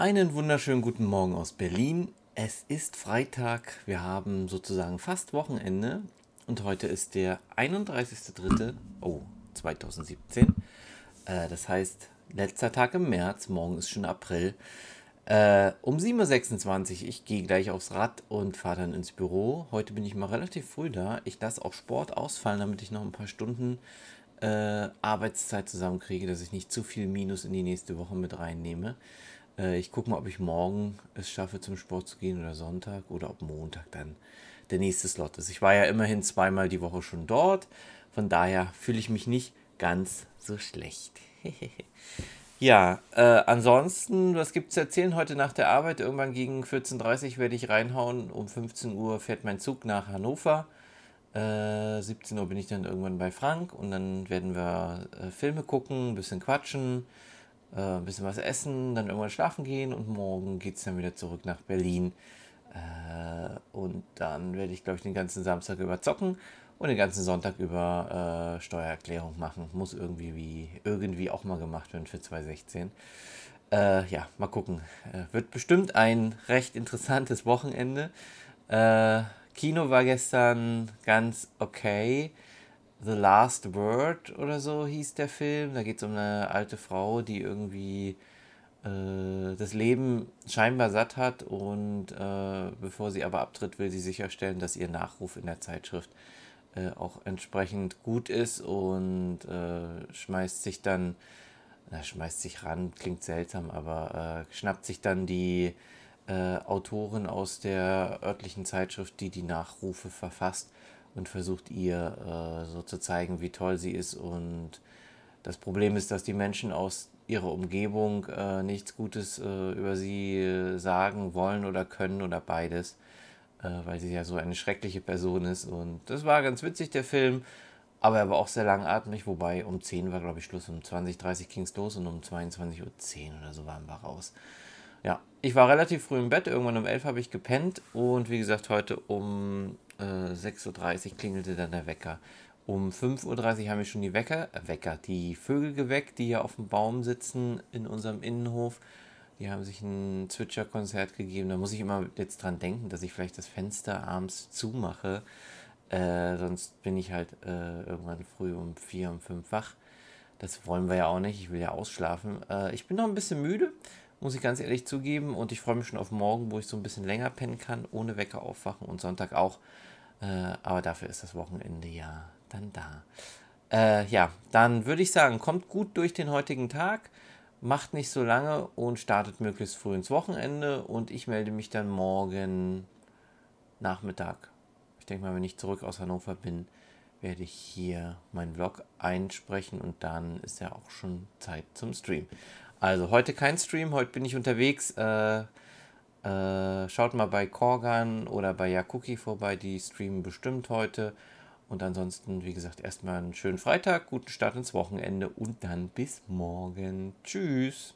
Einen wunderschönen guten Morgen aus Berlin. Es ist Freitag, wir haben sozusagen fast Wochenende und heute ist der 31.03. Oh, 2017. Äh, das heißt, letzter Tag im März, morgen ist schon April. Äh, um 7.26 Uhr, ich gehe gleich aufs Rad und fahre dann ins Büro. Heute bin ich mal relativ früh da. Ich lasse auch Sport ausfallen, damit ich noch ein paar Stunden äh, Arbeitszeit zusammenkriege, dass ich nicht zu viel Minus in die nächste Woche mit reinnehme. Äh, ich gucke mal, ob ich morgen es schaffe, zum Sport zu gehen oder Sonntag oder ob Montag dann der nächste Slot ist. Ich war ja immerhin zweimal die Woche schon dort. Von daher fühle ich mich nicht ganz so schlecht. ja, äh, ansonsten, was gibt es zu erzählen heute nach der Arbeit? Irgendwann gegen 14.30 Uhr werde ich reinhauen. Um 15 Uhr fährt mein Zug nach Hannover. Äh, 17 Uhr bin ich dann irgendwann bei Frank und dann werden wir äh, Filme gucken, ein bisschen quatschen. Äh, ein bisschen was essen, dann irgendwann schlafen gehen und morgen geht es dann wieder zurück nach Berlin. Äh, und dann werde ich, glaube ich, den ganzen Samstag über zocken und den ganzen Sonntag über äh, Steuererklärung machen. Muss irgendwie, wie, irgendwie auch mal gemacht werden für 2016. Äh, ja, mal gucken. Äh, wird bestimmt ein recht interessantes Wochenende. Äh, Kino war gestern ganz okay. The Last Word oder so hieß der Film. Da geht es um eine alte Frau, die irgendwie äh, das Leben scheinbar satt hat und äh, bevor sie aber abtritt, will sie sicherstellen, dass ihr Nachruf in der Zeitschrift äh, auch entsprechend gut ist und äh, schmeißt sich dann, na, schmeißt sich ran, klingt seltsam, aber äh, schnappt sich dann die äh, Autorin aus der örtlichen Zeitschrift, die die Nachrufe verfasst und versucht ihr äh, so zu zeigen, wie toll sie ist. Und das Problem ist, dass die Menschen aus ihrer Umgebung äh, nichts Gutes äh, über sie sagen wollen oder können oder beides, weil sie ja so eine schreckliche Person ist. Und das war ganz witzig, der Film. Aber er war auch sehr langatmig, wobei um 10 war, glaube ich, Schluss. Um 20, 30 ging es los und um 22.10 Uhr oder so waren wir raus. Ja, ich war relativ früh im Bett. Irgendwann um 11 habe ich gepennt und wie gesagt, heute um äh, 6.30 Uhr klingelte dann der Wecker. Um 5.30 Uhr haben wir schon die Wecker, äh, Wecker, die Vögel geweckt, die hier auf dem Baum sitzen in unserem Innenhof. Die haben sich ein Zwitscherkonzert gegeben. Da muss ich immer jetzt dran denken, dass ich vielleicht das Fenster abends zumache. Äh, sonst bin ich halt äh, irgendwann früh um vier, um fünf wach. Das wollen wir ja auch nicht. Ich will ja ausschlafen. Äh, ich bin noch ein bisschen müde muss ich ganz ehrlich zugeben. Und ich freue mich schon auf morgen, wo ich so ein bisschen länger pennen kann, ohne Wecker aufwachen und Sonntag auch. Äh, aber dafür ist das Wochenende ja dann da. Äh, ja, dann würde ich sagen, kommt gut durch den heutigen Tag, macht nicht so lange und startet möglichst früh ins Wochenende. Und ich melde mich dann morgen Nachmittag. Ich denke mal, wenn ich zurück aus Hannover bin, werde ich hier meinen Vlog einsprechen und dann ist ja auch schon Zeit zum Stream. Also heute kein Stream, heute bin ich unterwegs. Äh, äh, schaut mal bei Korgan oder bei Jakuki vorbei, die streamen bestimmt heute. Und ansonsten, wie gesagt, erstmal einen schönen Freitag, guten Start ins Wochenende und dann bis morgen. Tschüss.